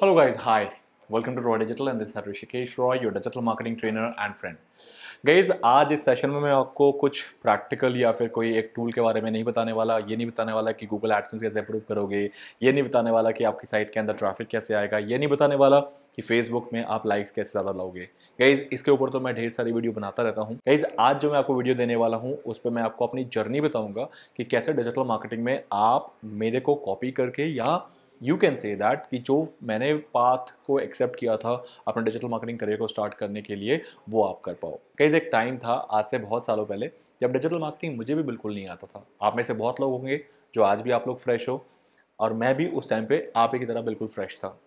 Hello guys, hi. Welcome to Roy Digital and this is Rishikesh Roy, your digital marketing trainer and friend. Guys आज इस session में मैं आपको कुछ practical या फिर कोई एक टूल के बारे में नहीं बताने वाला ये नहीं बताने वाला कि गूगल एडसेंस कैसे अप्रूव करोगे ये नहीं बताने वाला कि आपकी साइट के अंदर ट्रैफिक कैसे आएगा ये नहीं बताने वाला कि फेसबुक में आप लाइक्स कैसे ज़्यादा लाओगे गाइज इसके ऊपर तो मैं ढेर सारी वीडियो बनाता रहता हूँ गाइज आज जो मैं आपको वीडियो देने वाला हूँ उस पर मैं आपको अपनी जर्नी बताऊँगा कि कैसे डिजिटल मार्केटिंग में आप मेरे को कॉपी करके या यू कैन से दैट कि जो मैंने पाथ को एक्सेप्ट किया था अपने डिजिटल मार्केटिंग करियर को स्टार्ट करने के लिए वो आप कर पाओ कई एक टाइम था आज से बहुत सालों पहले जब डिजिटल मार्केटिंग मुझे भी बिल्कुल नहीं आता था आप में से बहुत लोग होंगे जो आज भी आप लोग फ्रेश हो और मैं भी उस टाइम पे आप ही की तरह बिल्कुल फ्रेश था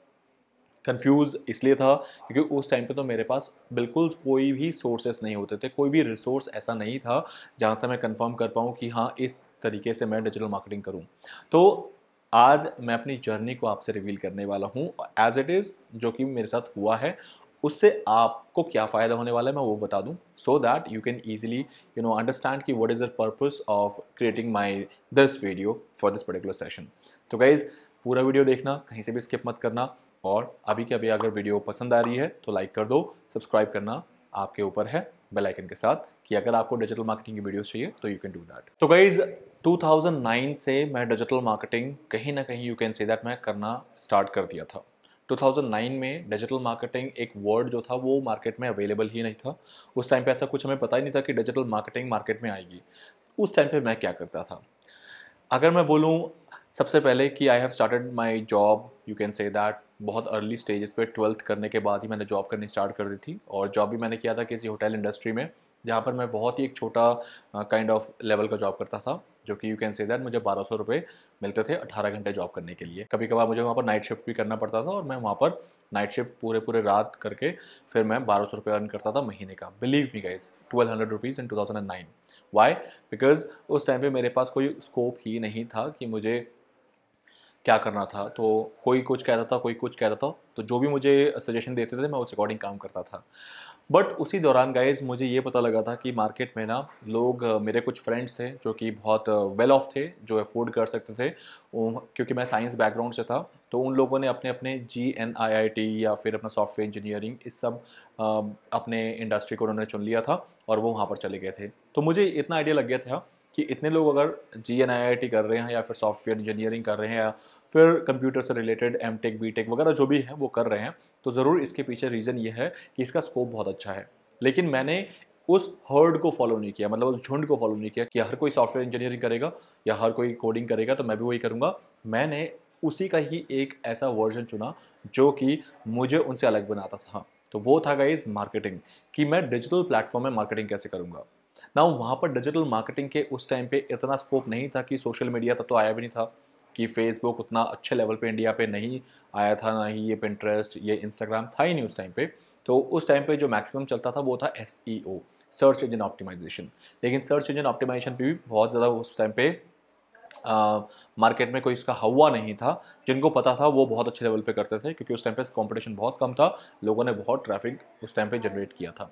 कन्फ्यूज़ इसलिए था क्योंकि उस टाइम पे तो मेरे पास बिल्कुल कोई भी सोर्सेस नहीं होते थे कोई भी रिसोर्स ऐसा नहीं था जहाँ से मैं कंफर्म कर पाऊँ कि हाँ इस तरीके से मैं डिजिटल मार्केटिंग करूँ तो आज मैं अपनी जर्नी को आपसे रिवील करने वाला हूँ एज इट इज़ जो कि मेरे साथ हुआ है उससे आपको क्या फ़ायदा होने वाला है मैं वो बता दूं so that you can easily you know understand कि what is the purpose of creating my this video for this particular session तो गाइज़ पूरा वीडियो देखना कहीं से भी स्किप मत करना और अभी के अभी अगर वीडियो पसंद आ रही है तो लाइक कर दो सब्सक्राइब करना आपके ऊपर है बेलाइकन के साथ कि अगर आपको डिजिटल मार्केटिंग की वीडियोस चाहिए तो यू कैन डू दैट तो गाइज 2009 से मैं डिजिटल मार्केटिंग कहीं ना कहीं यू कैन से दैट मैं करना स्टार्ट कर दिया था 2009 में डिजिटल मार्केटिंग एक वर्ड जो था वो मार्केट में अवेलेबल ही नहीं था उस टाइम पे ऐसा कुछ हमें पता ही नहीं था कि डिजिटल मार्केटिंग मार्केट में आएगी उस टाइम पे मैं क्या करता था अगर मैं बोलूँ सबसे पहले कि I have started my job you can say that बहुत अर्ली स्टेजेस पे ट्वेल्थ करने के बाद ही मैंने जॉब करनी स्टार्ट कर दी थी और जॉब भी मैंने किया था किसी होटल इंडस्ट्री में जहाँ पर मैं बहुत ही एक छोटा काइंड ऑफ लेवल का जॉब करता था जो कि यू कैन से दैट मुझे बारह सौ रुपये मिलते थे अठारह घंटे जॉब करने के लिए कभी कभार मुझे वहाँ पर नाइट शिफ्ट भी करना पड़ता था और मैं वहाँ पर नाइट शिफ्ट पूरे पूरे रात करके फिर मैं बारह सौ रुपये अर्न करता था महीने का believe me guys twelve hundred rupees in two thousand and nine why because उस टाइम पे मेरे पास कोई स्कोप ही नहीं था कि मुझे क्या करना था तो कोई कुछ कहता था कोई कुछ कहता था तो जो भी मुझे सजेशन देते थे मैं उस अकॉर्डिंग काम करता था बट उसी दौरान गाइज मुझे ये पता लगा था कि मार्केट में ना लोग मेरे कुछ फ्रेंड्स थे जो कि बहुत वेल ऑफ थे जो अफोर्ड कर सकते थे क्योंकि मैं साइंस बैकग्राउंड से था तो उन लोगों ने अपने अपने G N I I T या फिर अपना सॉफ्टवेयर इंजीनियरिंग इस सब अपने इंडस्ट्री को उन्होंने चुन लिया था और वो वहाँ पर चले गए थे तो मुझे इतना आइडिया लग गया था कि इतने लोग अगर G N I I T कर रहे हैं या फिर सॉफ्टवेयर इंजीनियरिंग कर रहे हैं या फिर कंप्यूटर से related M tech B tech वगैरह जो भी है वो कर रहे हैं तो ज़रूर इसके पीछे रीज़न ये है कि इसका स्कोप बहुत अच्छा है लेकिन मैंने उस हर्ड को फॉलो नहीं किया मतलब उस झुंड को फॉलो नहीं किया कि हर कोई सॉफ्टवेयर इंजीनियरिंग करेगा या हर कोई कोडिंग करेगा तो मैं भी वही करूँगा मैंने उसी का ही एक ऐसा वर्जन चुना जो कि मुझे उनसे अलग बनाता था हाँ, तो वो था गाइज मार्केटिंग कि मैं डिजिटल प्लेटफॉर्म में मार्केटिंग कैसे करूँगा ना वहाँ पर डिजिटल मार्केटिंग के उस टाइम पे इतना स्कोप नहीं था कि सोशल मीडिया तब तो आया भी नहीं था कि फेसबुक उतना अच्छे लेवल पे इंडिया पे नहीं आया था ना ही ये पिंट्रेस्ट ये इंस्टाग्राम था ही नहीं उस टाइम पे तो उस टाइम पे जो मैक्सिमम चलता था वो था एस सर्च इंजन ऑप्टिमाइजेशन लेकिन सर्च इंजन ऑप्टिमाइजेशन पे भी बहुत ज़्यादा उस टाइम पे मार्केट uh, में कोई इसका हवा नहीं था जिनको पता था वो बहुत अच्छे लेवल पे करते थे क्योंकि उस टाइम पे कंपटीशन बहुत कम था लोगों ने बहुत ट्रैफिक उस टाइम पे जनरेट किया था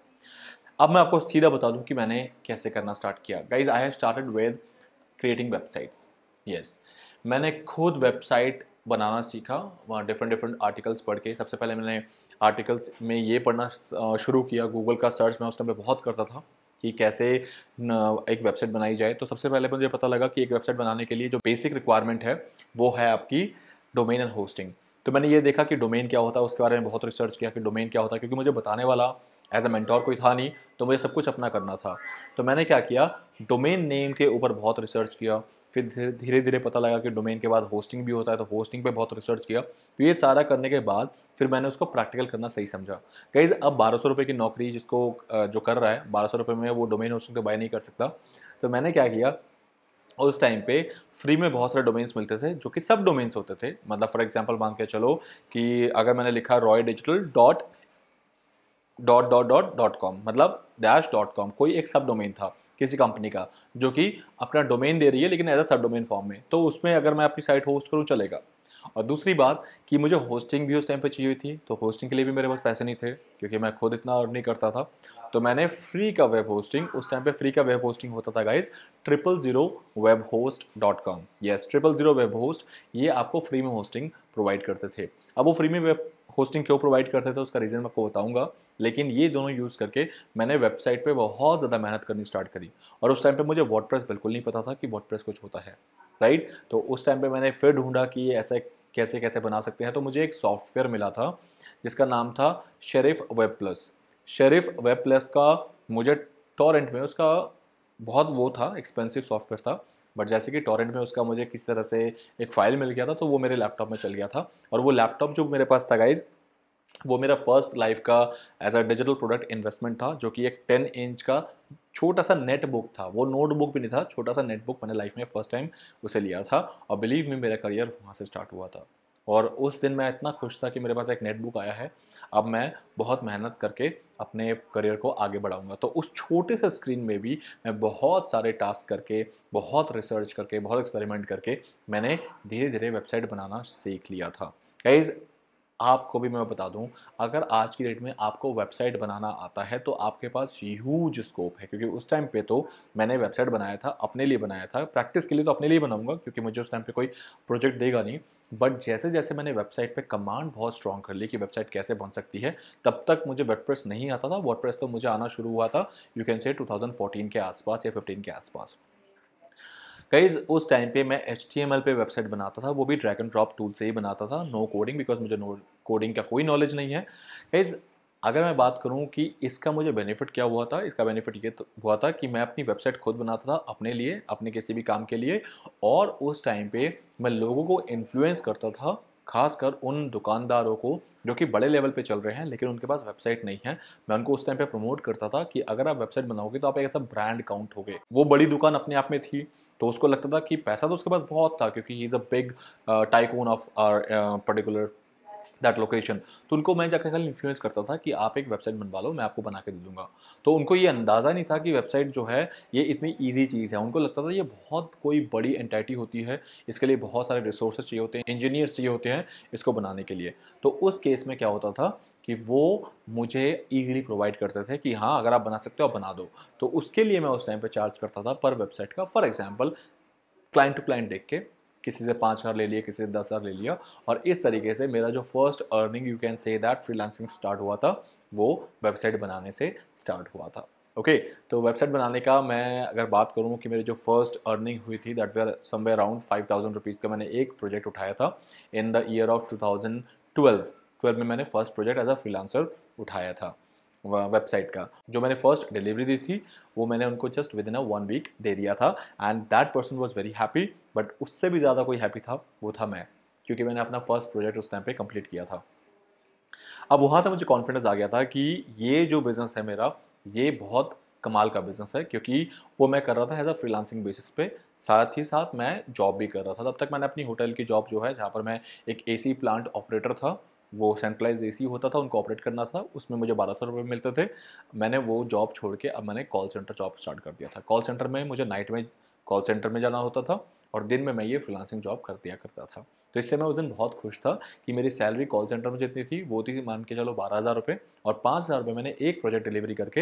अब मैं आपको सीधा बता दूं कि मैंने कैसे करना स्टार्ट किया guys I have started with creating websites yes मैंने खुद वेबसाइट बनाना सीखा वहाँ डिफरेंट डिफरेंट आर्टिकल्स पढ़ के सबसे पहले मैंने आर्टिकल्स में ये पढ़ना शुरू किया गूगल का सर्च मैं उस टाइम पर बहुत करता था कि कैसे एक वेबसाइट बनाई जाए तो सबसे पहले मुझे पता लगा कि एक वेबसाइट बनाने के लिए जो बेसिक रिक्वायरमेंट है वो है आपकी डोमेन एंड होस्टिंग तो मैंने ये देखा कि डोमेन क्या होता है उसके बारे में बहुत रिसर्च किया कि डोमेन क्या होता है क्योंकि मुझे बताने वाला एज अ मेंटोर कोई था नहीं तो मुझे सब कुछ अपना करना था तो मैंने क्या किया डोमेन नेम के ऊपर बहुत रिसर्च किया फिर धीरे धीरे पता लगा कि डोमेन के बाद होस्टिंग भी होता है तो होस्टिंग पे बहुत रिसर्च किया तो ये सारा करने के बाद फिर मैंने उसको प्रैक्टिकल करना सही समझा कई अब बारह सौ रुपये की नौकरी जिसको जो कर रहा है बारह सौ रुपये में वो डोमेन होस्टिंग तो बाय नहीं कर सकता तो मैंने क्या किया उस टाइम पे फ्री में बहुत सारे डोमेन्स मिलते थे जो कि सब डोमेन्स होते थे मतलब फॉर एग्जांपल मान के चलो कि अगर मैंने लिखा Roy digital dot dot dot dot dot com मतलब डैश डॉट कॉम कोई एक सब डोमेन था किसी कंपनी का जो कि अपना डोमेन दे रही है लेकिन एज अ सब डोमेन फॉर्म में तो उसमें अगर मैं अपनी साइट होस्ट करूँ चलेगा और दूसरी बात कि मुझे होस्टिंग भी उस टाइम पर चाहिए हुई थी तो होस्टिंग के लिए भी मेरे पास पैसे नहीं थे क्योंकि मैं खुद इतना अर्न नहीं करता था तो मैंने फ्री का वेब होस्टिंग उस टाइम पे फ्री का वेब होस्टिंग होता था guys triple zero web host dot com yes triple zero web host ये आपको फ्री में होस्टिंग प्रोवाइड करते थे अब वो फ्री में वेब होस्टिंग क्यों प्रोवाइड करते थे उसका रीज़न मैं आपको बताऊंगा लेकिन ये दोनों यूज़ करके मैंने वेबसाइट पे बहुत ज़्यादा मेहनत करनी स्टार्ट करी और उस टाइम पे मुझे वर्ड बिल्कुल नहीं पता था कि वर्ड कुछ होता है राइट तो उस टाइम पे मैंने फिर ढूंढा कि ऐसा कैसे कैसे बना सकते हैं तो मुझे एक सॉफ्टवेयर मिला था जिसका नाम था Sharif web plus Sharif web plus का मुझे टॉरेंट में उसका बहुत वो था एक्सपेंसिव सॉफ्टवेयर था बट जैसे कि टॉरेंट में उसका मुझे किस तरह से एक फाइल मिल गया था तो वो मेरे लैपटॉप में चल गया था और वो लैपटॉप जो मेरे पास था गाइज़ वो मेरा फर्स्ट लाइफ का as a digital product investment था जो कि एक टेन इंच का छोटा सा नेटबुक था वो नोटबुक भी नहीं था छोटा सा नेटबुक मैंने लाइफ में फर्स्ट टाइम उसे लिया था और बिलीव में मेरा करियर वहाँ से स्टार्ट हुआ था और उस दिन मैं इतना खुश था कि मेरे पास एक नेटबुक आया है अब मैं बहुत मेहनत करके अपने करियर को आगे बढ़ाऊंगा तो उस छोटे से स्क्रीन में भी मैं बहुत सारे टास्क करके बहुत रिसर्च करके बहुत एक्सपेरिमेंट करके मैंने धीरे धीरे वेबसाइट बनाना सीख लिया था गाइज आपको भी मैं बता दूं अगर आज की डेट में आपको वेबसाइट बनाना आता है तो आपके पास ह्यूज स्कोप है क्योंकि उस टाइम पे तो मैंने वेबसाइट बनाया था अपने लिए बनाया था प्रैक्टिस के लिए तो अपने लिए बनाऊंगा क्योंकि मुझे उस टाइम पे कोई प्रोजेक्ट देगा नहीं बट जैसे जैसे मैंने वेबसाइट पे कमांड बहुत स्ट्रॉन्ग कर ली कि वेबसाइट कैसे बन सकती है तब तक मुझे वर्डप्रेस नहीं आता था वर्डप्रेस तो मुझे आना शुरू हुआ था यू कैन से 2014 के आसपास या 15 के आसपास कई उस टाइम पे मैं एच पे वेबसाइट बनाता था वो भी ड्रैगन ड्रॉप टूल से ही बनाता था नो कोडिंग बिकॉज मुझे नो कोडिंग का कोई नॉलेज नहीं है कई अगर मैं बात करूं कि इसका मुझे बेनिफिट क्या हुआ था इसका बेनिफिट ये तो हुआ था कि मैं अपनी वेबसाइट खुद बनाता था अपने लिए अपने किसी भी काम के लिए और उस टाइम पे मैं लोगों को इन्फ्लुएंस करता था खासकर उन दुकानदारों को जो कि बड़े लेवल पे चल रहे हैं लेकिन उनके पास वेबसाइट नहीं है मैं उनको उस टाइम पे प्रमोट करता था कि अगर आप वेबसाइट बनाओगे तो आप एक ऐसा ब्रांड काउंट हो गए वो बड़ी दुकान अपने आप में थी तो उसको लगता था कि पैसा तो उसके पास बहुत था क्योंकि he is a big tycoon of our particular that location तो उनको मैं जाकर खाली इन्फ्लुएंस करता था कि आप एक वेबसाइट बनवा लो मैं आपको बना के दे दूंगा तो उनको ये अंदाज़ा नहीं था कि वेबसाइट जो है ये इतनी ईजी चीज़ है उनको लगता था ये बहुत कोई बड़ी एंटाइटी होती है इसके लिए बहुत सारे रिसोर्सेज चाहिए होते हैं इंजीनियर्स चाहिए होते हैं इसको बनाने के लिए तो उस केस में क्या होता था कि वो मुझे ईजिली प्रोवाइड करते थे कि हाँ अगर आप बना सकते हो आप बना दो तो उसके लिए मैं उस टाइम पर चार्ज करता था पर वेबसाइट का for example client to client देख के किसी से पाँच हज़ार ले लिया किसी से दस हज़ार ले लिया और इस तरीके से मेरा जो first earning you can say that freelancing start हुआ था वो वेबसाइट बनाने से स्टार्ट हुआ था ओके okay, तो वेबसाइट बनाने का मैं अगर बात करूँ कि मेरी जो फर्स्ट अर्निंग हुई थी that were somewhere around five thousand rupees का मैंने एक प्रोजेक्ट उठाया था in the year of two thousand twelve twelve में मैंने first project as a freelancer उठाया था वेबसाइट का जो मैंने फर्स्ट डिलीवरी दी थी वो मैंने उनको just within a one week दे दिया था and that person was very happy but उससे भी ज़्यादा कोई हैप्पी था वो था मैं क्योंकि मैंने अपना फर्स्ट प्रोजेक्ट उस टाइम पे कंप्लीट किया था अब वहाँ से मुझे कॉन्फिडेंस आ गया था कि ये जो बिज़नेस है मेरा ये बहुत कमाल का बिज़नेस है क्योंकि वो मैं कर रहा था एज अ फ्रीलांसिंग बेसिस पे साथ ही साथ मैं जॉब भी कर रहा था तब तक मैंने अपनी होटल की जॉब जो है जहाँ पर मैं एक एसी प्लांट ऑपरेटर था वो सेंट्रलाइज ए होता था उनको ऑपरेट करना था उसमें मुझे बारह सौ रुपये मिलते थे मैंने वो जॉब छोड़ के अब मैंने कॉल सेंटर जॉब स्टार्ट कर दिया था कॉल सेंटर में मुझे नाइट में कॉल सेंटर में जाना होता था और दिन में मैं ये फ्रीलांसिंग जॉब कर दिया करता था तो इससे मैं उस दिन बहुत खुश था कि मेरी सैलरी कॉल सेंटर में जितनी थी वो थी मान के चलो बारह हज़ार रुपये और पाँच हज़ार रुपये मैंने एक प्रोजेक्ट डिलीवरी करके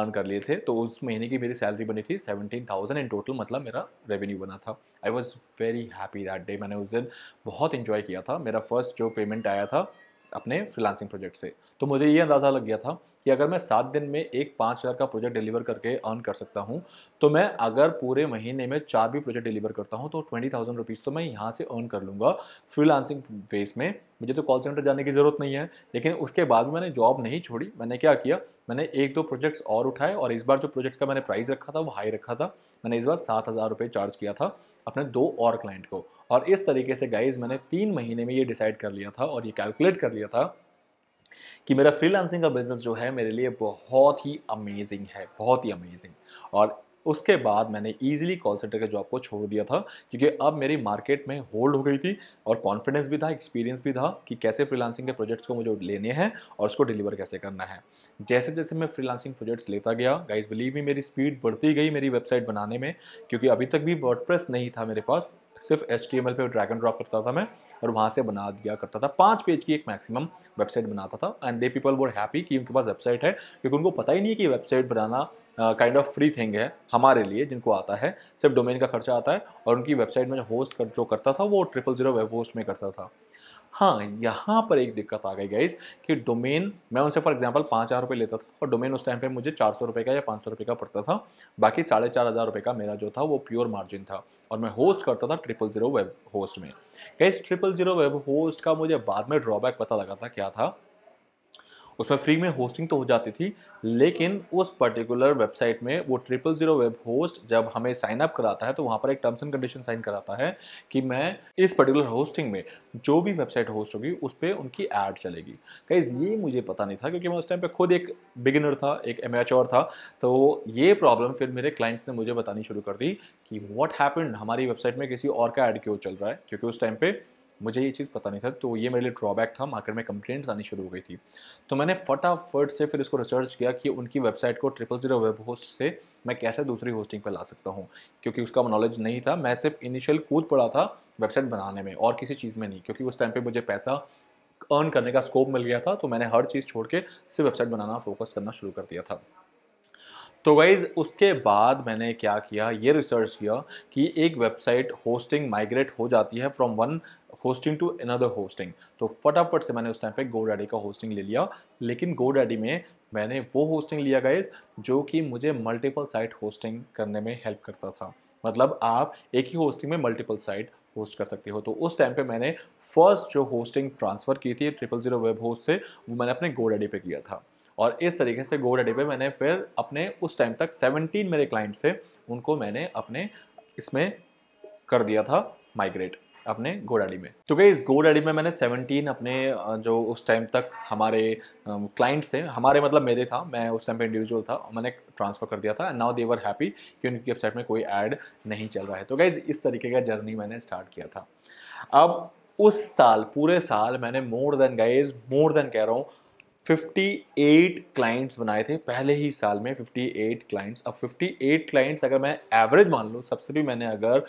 अर्न कर लिए थे तो उस महीने की मेरी सैलरी बनी थी सेवनटीन थाउजेंड इन टोटल मतलब मेरा रेवेन्यू बना था I was very happy that day मैंने उस दिन बहुत इन्जॉय किया था मेरा फर्स्ट जो पेमेंट आया था अपने फ्रीलांसिंग प्रोजेक्ट से तो मुझे ये अंदाज़ा लग गया था कि अगर मैं सात दिन में एक पाँच हज़ार का प्रोजेक्ट डिलीवर करके अर्न कर सकता हूँ तो मैं अगर पूरे महीने में चार भी प्रोजेक्ट डिलीवर करता हूँ तो ट्वेंटी थाउजेंड रुपीज़ तो मैं यहाँ से अर्न कर लूँगा फ्रीलांसिंग बेस में मुझे तो कॉल सेंटर जाने की ज़रूरत नहीं है लेकिन उसके बाद भी मैंने जॉब नहीं छोड़ी मैंने क्या किया मैंने एक दो प्रोजेक्ट्स और उठाए और इस बार जो प्रोजेक्ट्स का मैंने प्राइस रखा था वो हाई रखा था मैंने इस बार सात हज़ार रुपये चार्ज किया था अपने दो और क्लाइंट को और इस तरीके से गाइज मैंने तीन महीने में ये डिसाइड कर लिया था और ये कैलकुलेट कर लिया था कि मेरा फ्रीलांसिंग का बिज़नेस जो है मेरे लिए बहुत ही अमेजिंग है बहुत ही अमेजिंग और उसके बाद मैंने ईजिली कॉल सेंटर के जॉब को छोड़ दिया था क्योंकि अब मेरी मार्केट में होल्ड हो गई थी और कॉन्फिडेंस भी था एक्सपीरियंस भी था कि कैसे फ्रीलांसिंग के प्रोजेक्ट्स को मुझे लेने हैं और उसको डिलीवर कैसे करना है जैसे जैसे मैं फ्रीलांसिंग प्रोजेक्ट्स लेता गया गाइस बिलीव मी मेरी स्पीड बढ़ती गई मेरी वेबसाइट बनाने में क्योंकि अभी तक भी वर्डप्रेस नहीं था मेरे पास सिर्फ एच टी एम एल पर ड्रैग एंड ड्रॉप करता था मैं और वहाँ से बना दिया करता था पाँच पेज की एक मैक्सिमम वेबसाइट बनाता था and they people were happy कि उनके पास वेबसाइट है क्योंकि उनको पता ही नहीं है कि वेबसाइट बनाना काइंड ऑफ फ्री थिंग है हमारे लिए जिनको आता है सिर्फ डोमेन का खर्चा आता है और उनकी वेबसाइट में होस्ट कर जो करता था वो ट्रिपल जीरो वेब होस्ट में करता था हाँ यहाँ पर एक दिक्कत आ गई गाइज कि डोमेन मैं उनसे फॉर एग्जांपल पाँच हज़ार रुपये लेता था और डोमेन उस टाइम पे मुझे चार सौ रुपये का या पाँच सौ रुपये का पड़ता था बाकी साढ़े चार हज़ार रुपये का मेरा जो था वो प्योर मार्जिन था और मैं होस्ट करता था ट्रिपल जीरो वेब होस्ट में गैस ट्रिपल जीरो वेब होस्ट का मुझे बाद में ड्रॉबैक पता लगा था क्या था उसमें फ्री में होस्टिंग तो हो जाती थी लेकिन उस पर्टिकुलर वेबसाइट में वो ट्रिपल ज़ीरो वेब होस्ट जब हमें साइन अप कराता है तो वहाँ पर एक टर्म्स एंड कंडीशन साइन कराता है कि मैं इस पर्टिकुलर होस्टिंग में जो भी वेबसाइट होस्ट होगी उस पर उनकी एड चलेगी गाइज ये मुझे पता नहीं था क्योंकि मैं उस टाइम पर खुद एक बिगिनर था एक एम था तो ये प्रॉब्लम फिर मेरे क्लाइंट्स ने मुझे बतानी शुरू कर दी कि वॉट हैपन हमारी वेबसाइट में किसी और का एड क्यों चल रहा है क्योंकि उस टाइम पर मुझे ये चीज़ पता नहीं था तो ये मेरे लिए ड्रॉबैक था मार्केट में कंप्लेंट्स आनी शुरू हो गई थी तो मैंने फटाफट से फिर इसको रिसर्च किया कि उनकी वेबसाइट को ट्रिपल जीरो वेब होस्ट से मैं कैसे दूसरी होस्टिंग पर ला सकता हूँ क्योंकि उसका नॉलेज नहीं था मैं सिर्फ इनिशियल कूद पड़ा था वेबसाइट बनाने में और किसी चीज़ में नहीं क्योंकि उस टाइम पर मुझे पैसा अर्न करने का स्कोप मिल गया था तो मैंने हर चीज़ छोड़ के सिर्फ वेबसाइट बनाना फोकस करना शुरू कर दिया था तो वाइज उसके बाद मैंने क्या किया ये रिसर्च किया कि एक वेबसाइट होस्टिंग माइग्रेट हो जाती है from one hosting to another hosting तो फटाफट से मैंने उस टाइम पे डैडी का होस्टिंग ले लिया लेकिन डैडी में मैंने वो होस्टिंग लिया गाइज जो कि मुझे मल्टीपल साइट होस्टिंग करने में हेल्प करता था मतलब आप एक ही होस्टिंग में मल्टीपल साइट होस्ट कर सकते हो तो उस टाइम पे मैंने फर्स्ट जो होस्टिंग ट्रांसफ़र की थी ट्रिपल जीरो वेब होस्ट से वो मैंने अपने गोडेडी पे किया था और इस तरीके से गो डेडी पर मैंने फिर अपने उस टाइम तक 17 मेरे क्लाइंट से उनको मैंने अपने इसमें कर दिया था माइग्रेट अपने गोडाडी में तो गई इस गोडाडी में मैंने 17 अपने जो उस टाइम तक हमारे क्लाइंट्स थे हमारे मतलब मेरे था मैं उस टाइम पे इंडिविजुअल था मैंने ट्रांसफ़र कर दिया था and now they were happy कि उनकी वेबसाइट में कोई ऐड नहीं चल रहा है तो गई इस तरीके का जर्नी मैंने स्टार्ट किया था अब उस साल पूरे साल मैंने more than guys more than कह रहा हूँ 58 क्लाइंट्स बनाए थे पहले ही साल में 58 क्लाइंट्स अब 58 क्लाइंट्स अगर मैं एवरेज मान लूँ सबसे भी मैंने अगर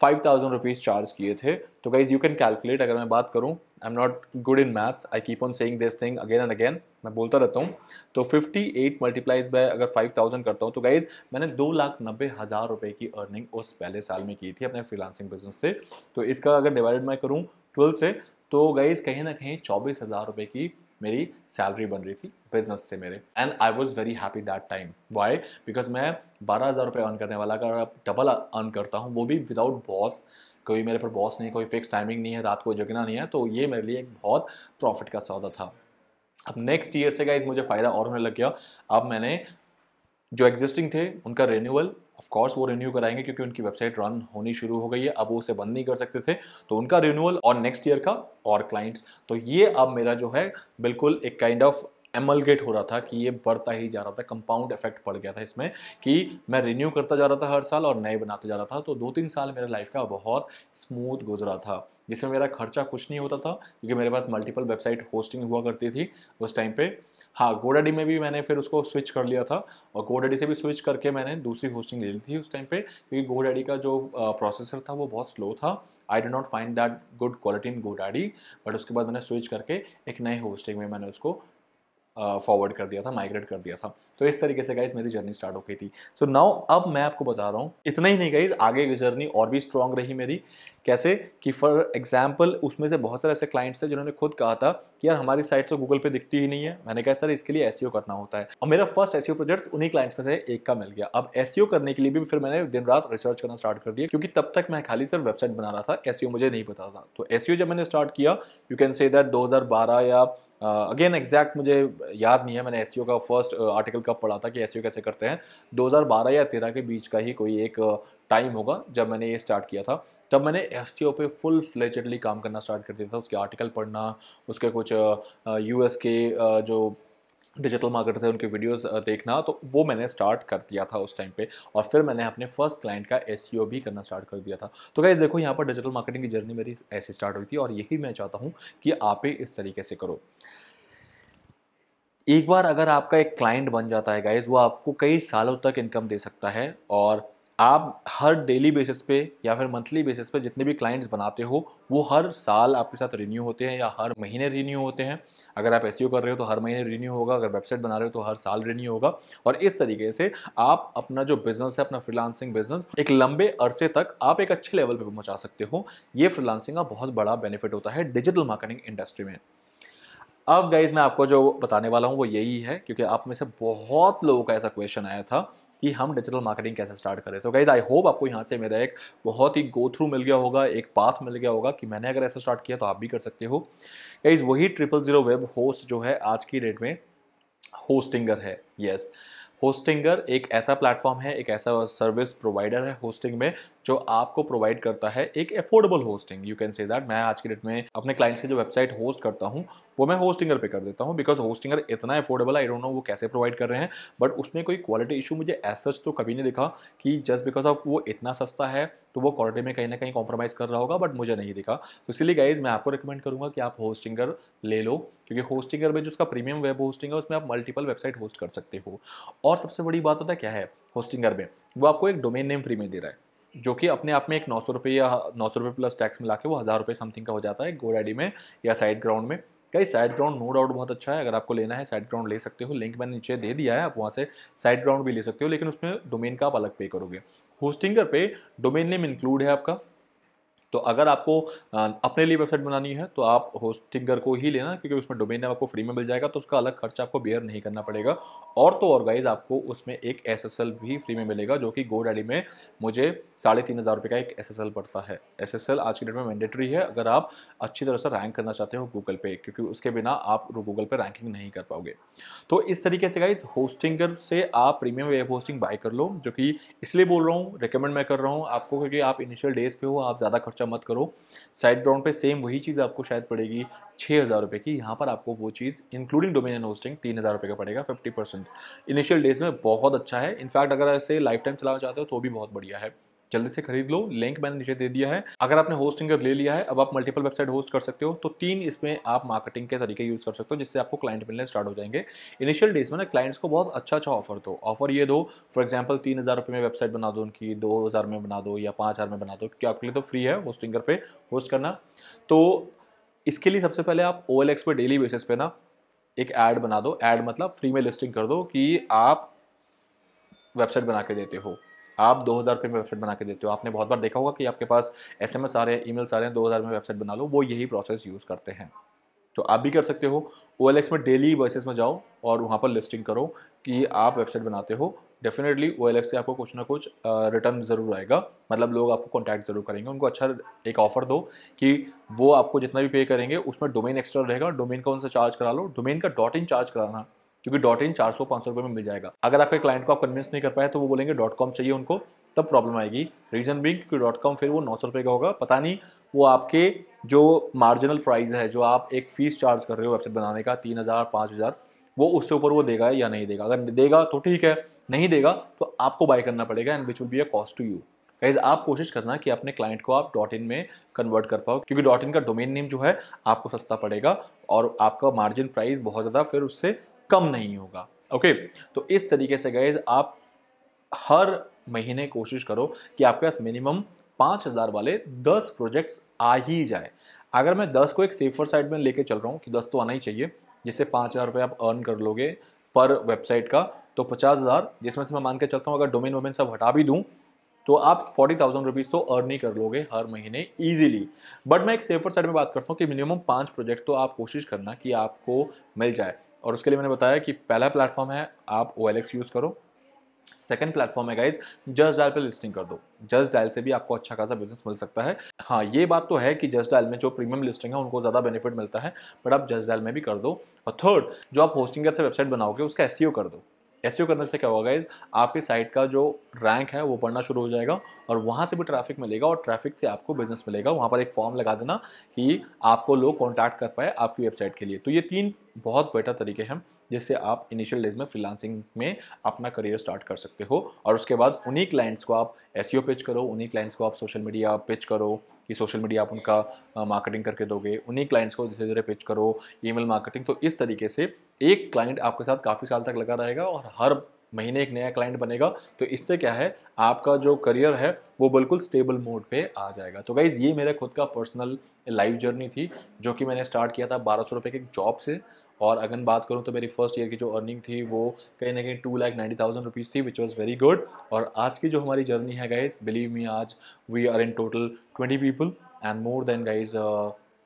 फाइव थाउजेंड रुपीज़ चार्ज किए थे तो गाइज यू कैन कैलकुलेट अगर मैं बात करूँ I am not good in maths I keep on saying this thing again and again मैं बोलता रहता हूँ तो 58 एट मल्टीप्लाइज बाय अगर 5000 करता हूँ तो गाइज मैंने दो लाख नब्बे हज़ार रुपये की अर्निंग उस पहले साल में की थी अपने फ्रीलांसिंग बिजनेस से तो इसका अगर डिवाइडेड मैं करूँ ट्वेल्थ से तो गाइज कहीं ना कहीं चौबीस हज़ार रुपये की मेरी सैलरी बन रही थी बिजनेस से मेरे and I was very happy that time why because मैं बारह हज़ार रुपये अर्न करने वाला अगर डबल अर्न करता हूँ वो भी विदाउट बॉस कोई मेरे पर बॉस नहीं कोई फिक्स टाइमिंग नहीं है रात को जगना नहीं है तो ये मेरे लिए एक बहुत प्रॉफिट का सौदा था अब नेक्स्ट ईयर से गाइज मुझे फ़ायदा और होने लग गया अब मैंने जो एग्जिस्टिंग थे उनका रिन्यूअल ऑफकोर्स वो रिन्यू कराएंगे क्योंकि उनकी वेबसाइट रन होनी शुरू हो गई है अब वो उसे बंद नहीं कर सकते थे तो उनका रिन्यूअल और नेक्स्ट ईयर का और क्लाइंट्स तो ये अब मेरा जो है बिल्कुल एक काइंड ऑफ एमलगेट हो रहा था कि ये बढ़ता ही जा रहा था कंपाउंड इफेक्ट पड़ गया था इसमें कि मैं रिन्यू करता जा रहा था हर साल और नए बनाता जा रहा था तो दो तीन साल मेरा लाइफ का बहुत स्मूथ गुजरा था जिसमें मेरा खर्चा कुछ नहीं होता था क्योंकि मेरे पास मल्टीपल वेबसाइट होस्टिंग हुआ करती थी उस टाइम पे हाँ गोडाडी में भी मैंने फिर उसको स्विच कर लिया था और गोडाडी से भी स्विच करके मैंने दूसरी होस्टिंग ले ली थी उस टाइम पे क्योंकि गोडाडी का जो प्रोसेसर था वो बहुत स्लो था I do not find that good quality in GoDaddy but उसके बाद मैंने स्विच करके एक नए होस्टिंग में मैंने उसको फॉरवर्ड कर दिया था माइग्रेट कर दिया था तो इस तरीके से गाइज मेरी जर्नी स्टार्ट हो गई थी सो so नाउ अब मैं आपको बता रहा हूँ इतना ही नहीं गाइज आगे की जर्नी और भी स्ट्रांग रही मेरी कैसे कि फॉर एग्जाम्पल उसमें से बहुत सारे ऐसे क्लाइंट्स थे जिन्होंने खुद कहा था कि यार हमारी साइट तो गूगल पे दिखती ही नहीं है मैंने कहा सर इसके लिए एस e करना होता है और मेरा फर्स्ट एस प्रोजेक्ट उन्हीं क्लाइंट्स में से एक का मिल गया अब एस e करने के लिए भी फिर मैंने दिन रात रिसर्च करना स्टार्ट कर दिया क्योंकि तब तक मैं खाली सर वेबसाइट बना रहा था एस e मुझे नहीं पता था तो एस जब मैंने स्टार्ट किया यू कैन से दैट दो या अगेन uh, एग्जैक्ट मुझे याद नहीं है मैंने एस का फर्स्ट आर्टिकल कब पढ़ा था कि एस कैसे करते हैं 2012 या 13 के बीच का ही कोई एक टाइम होगा जब मैंने ये स्टार्ट किया था तब मैंने एस पे फुल फ्लेचडली काम करना स्टार्ट कर दिया था उसके आर्टिकल पढ़ना उसके कुछ यू के जो डिजिटल मार्केटर थे उनके वीडियोस देखना तो वो मैंने स्टार्ट कर दिया था उस टाइम पे और फिर मैंने अपने फर्स्ट क्लाइंट का एस e भी करना स्टार्ट कर दिया था तो गाइज देखो यहाँ पर डिजिटल मार्केटिंग की जर्नी मेरी ऐसी स्टार्ट हुई थी और यही मैं चाहता हूँ कि आप ही इस तरीके से करो एक बार अगर आपका एक क्लाइंट बन जाता है गाइज वो आपको कई सालों तक इनकम दे सकता है और आप हर डेली बेसिस पे या फिर मंथली बेसिस पे जितने भी क्लाइंट्स बनाते हो वो हर साल आपके साथ रिन्यू होते हैं या हर महीने रिन्यू होते हैं अगर आप एस e कर रहे हो तो हर महीने रिन्यू होगा अगर वेबसाइट बना रहे हो तो हर साल रिन्यू होगा और इस तरीके से आप अपना जो बिजनेस है अपना फ्रीलांसिंग बिजनेस एक लंबे अरसे तक आप एक अच्छे लेवल पर पहुंचा सकते हो ये फ्रीलांसिंग का बहुत बड़ा बेनिफिट होता है डिजिटल मार्केटिंग इंडस्ट्री में अब गाइज मैं आपको जो बताने वाला हूँ वो यही है क्योंकि आप में से बहुत लोगों का ऐसा क्वेश्चन आया था कि हम डिजिटल मार्केटिंग कैसे स्टार्ट करें तो गाइज आई होप आपको यहाँ से मेरा एक बहुत ही गो थ्रू मिल गया होगा एक पाथ मिल गया होगा कि मैंने अगर ऐसा स्टार्ट किया तो आप भी कर सकते हो गाइज वही ट्रिपल जीरो वेब होस्ट जो है आज की डेट में होस्टिंगर है यस yes. होस्टिंगर एक ऐसा प्लेटफॉर्म है एक ऐसा सर्विस प्रोवाइडर है होस्टिंग में जो आपको प्रोवाइड करता है एक affordable hosting you can say that मैं आज के डेट में अपने क्लाइंट्स की जो वेबसाइट होस्ट करता हूँ वो मैं होस्टिंगर पे कर देता हूँ बिकॉज होस्टिंगर इतना अफोर्डेबल आई डोंट नो वो कैसे प्रोवाइड कर रहे हैं बट उसमें कोई क्वालिटी इशू मुझे सच तो कभी नहीं दिखा कि जस्ट बिकॉज ऑफ वो इतना सस्ता है तो वो क्वालिटी में कहीं ना कहीं कॉम्प्रोमाइज़ कर रहा होगा बट मुझे नहीं दिखा तो इसीलिए गाइज मैं आपको रिकमेंड करूँगा कि आप होस्टिंगर ले लो क्योंकि होस्टिंगर में जो उसका प्रीमियम वेब होस्टिंग है उसमें आप मल्टीपल वेबसाइट होस्ट कर सकते हो और सबसे बड़ी बात होता है क्या है होस्टिंगर में वो आपको एक डोमेन नेम फ्री में दे रहा है जो कि अपने आप में एक नौ सौ रुपये या नौ सौ रुपये प्लस टैक्स मिला के वो हज़ार रुपये समथिंग का हो जाता है गोडाडी में या साइड ग्राउंड में कई साइड ग्राउंड नो डाउट बहुत अच्छा है अगर आपको लेना है साइड ग्राउंड ले सकते हो लिंक मैंने नीचे दे दिया है आप वहाँ से साइड ग्राउंड भी ले सकते हो लेकिन उसमें डोमेन का आप अलग पे करोगे होस्टिंगर पे डोमेन नेम इंक्लूड है आपका तो अगर आपको अपने लिए वेबसाइट बनानी है तो आप होस्टिंगर को ही लेना क्योंकि उसमें डोमेन नेम आपको फ्री में मिल जाएगा तो उसका अलग खर्च आपको बेयर नहीं करना पड़ेगा और तो और गाइज आपको उसमें एक एस भी फ्री में मिलेगा जो कि गो में मुझे साढ़े तीन हज़ार रुपये का एक एस पड़ता है एस आज की डेट में मैंडेटरी है अगर आप अच्छी तरह से रैंक करना चाहते हो गूगल पे क्योंकि उसके बिना आप गूगल पे रैंकिंग नहीं कर पाओगे तो इस तरीके से गाइज होस्टिंगर से आप प्रीमियम वेब होस्टिंग बाय कर लो जो कि इसलिए बोल रहा हूँ रिकमेंड मैं कर रहा हूँ आपको क्योंकि आप इनिशियल डेज पे हो आप ज़्यादा खर्च खर्चा मत करो साइड ग्राउंड पे सेम वही चीज़ आपको शायद पड़ेगी छः हज़ार रुपये की यहाँ पर आपको वो चीज़ इंक्लूडिंग डोमेन एंड होस्टिंग तीन हज़ार रुपये का पड़ेगा फिफ्टी परसेंट इनिशियल डेज में बहुत अच्छा है इनफैक्ट अगर ऐसे लाइफ टाइम चलाना चाहते हो तो भी बहुत बढ़िया है जल्दी से खरीद लो लिंक मैंने नीचे दे दिया है अगर आपने होस्टिंग ले लिया है अब आप मल्टीपल वेबसाइट होस्ट कर सकते हो तो तीन इसमें आप मार्केटिंग के तरीके यूज़ कर सकते हो जिससे आपको क्लाइंट मिलने स्टार्ट हो जाएंगे इनिशियल डेज में ना क्लाइंट्स को बहुत अच्छा अच्छा ऑफर दो ऑफर ये दो फॉर एग्जाम्पल तीन हज़ार रुपये में वेबसाइट बना दो उनकी दो हज़ार में बना दो या पाँच हज़ार में बना दो क्योंकि आपके लिए तो फ्री है होस्टिंग पे होस्ट करना तो इसके लिए सबसे पहले आप ओ पे डेली बेसिस पे ना एक ऐड बना दो ऐड मतलब फ्री में लिस्टिंग कर दो कि आप वेबसाइट बना के देते हो आप दो हज़ार रुपये में वेबसाइट बना के देते हो आपने बहुत बार देखा होगा कि आपके पास एस एम एस आ रहे हैं ई मेल्स आ रहे हैं दो हज़ार में वेबसाइट बना लो वो यही प्रोसेस यूज़ करते हैं तो आप भी कर सकते हो ओ एल एक्स में डेली बेसिस में जाओ और वहाँ पर लिस्टिंग करो कि आप वेबसाइट बनाते हो डेफिनेटली ओ एल एक्स से आपको कुछ ना कुछ रिटर्न ज़रूर आएगा मतलब लोग आपको कॉन्टैक्ट ज़रूर करेंगे उनको अच्छा एक ऑफ़र दो कि वो आपको जितना भी पे करेंगे उसमें डोमेन एक्स्ट्रा रहेगा डोमेन का उनसे चार्ज करा लो डोमेन का डॉट इन चार्ज कराना क्योंकि डॉट इन चार सौ पाँच सौ रुपये में मिल जाएगा अगर आपके क्लाइंट को आप कन्विंस नहीं कर पाए तो वो बोलेंगे डॉट कॉम चाहिए उनको तब प्रॉब्लम आएगी रीजन भी क्योंकि डॉट कॉम फिर वो नौ सौ रुपये का होगा पता नहीं वो आपके जो मार्जिनल प्राइस है जो आप एक फीस चार्ज कर रहे हो वेबसाइट बनाने का तीन हज़ार पाँच हज़ार वो उससे ऊपर वो देगा या नहीं देगा अगर देगा तो ठीक है नहीं देगा तो आपको बाय करना पड़ेगा and which will be a cost to you guys आप कोशिश करना कि अपने क्लाइंट को आप डॉट इन में कन्वर्ट कर पाओ क्योंकि डॉट इन का डोमेन नेम जो है आपको सस्ता पड़ेगा और आपका मार्जिन प्राइस बहुत ज़्यादा फिर उससे कम नहीं होगा ओके तो इस तरीके से गए आप हर महीने कोशिश करो कि आपके पास मिनिमम पाँच हज़ार वाले दस प्रोजेक्ट्स आ ही जाए अगर मैं दस को एक सेफर साइड में लेके चल रहा हूँ कि दस तो आना ही चाहिए जिससे पाँच हज़ार रुपये आप अर्न कर लोगे पर वेबसाइट का तो पचास हज़ार जिसमें से मैं मान के चलता हूँ अगर डोमेन वोमेन सब हटा भी दूँ तो आप फोर्टी थाउजेंड रुपीज़ तो अर्न ही कर लोगे हर महीने ईजिली बट मैं एक सेफर साइड में बात करता हूँ कि मिनिमम पाँच प्रोजेक्ट तो आप कोशिश करना कि आपको मिल जाए और उसके लिए मैंने बताया कि पहला प्लेटफॉर्म है आप ओ यूज़ करो सेकेंड प्लेटफॉर्म है गाइज जस्ट डायल पर लिस्टिंग कर दो जस्ट डायल से भी आपको अच्छा खासा बिजनेस मिल सकता है हाँ ये बात तो है कि जस्ट डायल में जो प्रीमियम लिस्टिंग है उनको ज़्यादा बेनिफिट मिलता है बट आप जस्ट डायल में भी कर दो और थर्ड जो आप होस्टिंग से वेबसाइट बनाओगे उसका एस e कर दो एस e करने से क्या होगा गाइज आपकी साइट का जो रैंक है वो बढ़ना शुरू हो जाएगा और वहाँ से भी ट्रैफिक मिलेगा और ट्रैफिक से आपको बिजनेस मिलेगा वहाँ पर एक फॉर्म लगा देना कि आपको लोग कॉन्टैक्ट कर पाए आपकी वेबसाइट के लिए तो ये तीन बहुत बेटर तरीके हैं जिससे आप इनिशियल डेज में फ्रीलांसिंग में अपना करियर स्टार्ट कर सकते हो और उसके बाद उन्हीं क्लाइंट्स को आप एस पिच e करो उन्हीं क्लाइंट्स को आप सोशल मीडिया पिच करो कि सोशल मीडिया आप उनका मार्केटिंग करके दोगे उन्हीं क्लाइंट्स को धीरे धीरे पिच करो ईमेल मार्केटिंग तो इस तरीके से एक क्लाइंट आपके साथ काफ़ी साल तक लगा रहेगा और हर महीने एक नया क्लाइंट बनेगा तो इससे क्या है आपका जो करियर है वो बिल्कुल स्टेबल मोड पे आ जाएगा तो गाइज़ ये मेरा खुद का पर्सनल लाइफ जर्नी थी जो कि मैंने स्टार्ट किया था बारह सौ रुपये की जॉब से और अगर बात करूँ तो मेरी फर्स्ट ईयर की जो अर्निंग थी वो कहीं ना कहीं two lakh ninety thousand rupees थी विच वॉज़ वेरी गुड और आज की जो हमारी जर्नी है गाइज बिलीव मी आज we are in total twenty people and more than guys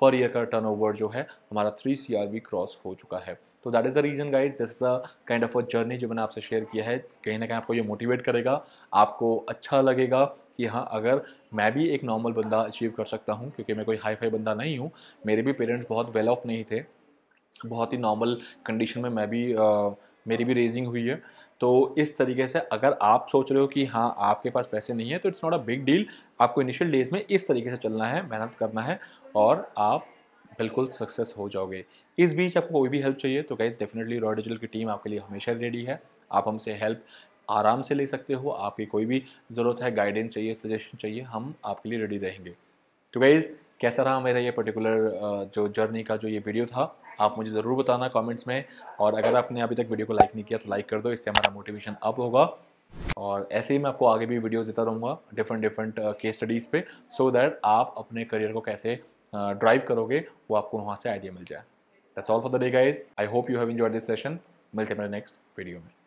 per year का टर्न ओवर जो है हमारा थ्री सी आर क्रॉस हो चुका है तो that is the reason guys this is a kind of a journey जो मैंने आपसे शेयर किया है कहीं ना कहीं आपको ये मोटिवेट करेगा आपको अच्छा लगेगा कि हाँ अगर मैं भी एक नॉर्मल बंदा अचीव कर सकता हूँ क्योंकि मैं कोई हाई फाई बंदा नहीं हूँ मेरे भी पेरेंट्स बहुत वेल ऑफ नहीं थे बहुत ही नॉर्मल कंडीशन में मैं भी आ, मेरी भी रेजिंग हुई है तो इस तरीके से अगर आप सोच रहे हो कि हाँ आपके पास पैसे नहीं है तो it's not a big deal आपको इनिशियल डेज में इस तरीके से चलना है मेहनत करना है और आप बिल्कुल सक्सेस हो जाओगे इस बीच आपको कोई भी हेल्प चाहिए तो गाइज डेफिनेटली रॉयल डिजिटल की टीम आपके लिए हमेशा रेडी है आप हमसे हेल्प आराम से ले सकते हो आपकी कोई भी ज़रूरत है गाइडेंस चाहिए सजेशन चाहिए हम आपके लिए रेडी रहेंगे तो गाइज़ कैसा रहा मेरा ये पर्टिकुलर जो जर्नी का जो ये वीडियो था आप मुझे ज़रूर बताना कमेंट्स में और अगर आपने अभी तक वीडियो को लाइक नहीं किया तो लाइक कर दो इससे हमारा मोटिवेशन अप होगा और ऐसे ही मैं आपको आगे भी वीडियोज देता रहूँगा डिफरेंट डिफरेंट केस स्टडीज़ पे सो दैट आप अपने करियर को कैसे ड्राइव uh, करोगे वो आपको वहाँ से आइडिया मिल जाए that's all for the day guys I hope you have enjoy this session मिलते हैं मेरे नेक्स्ट वीडियो में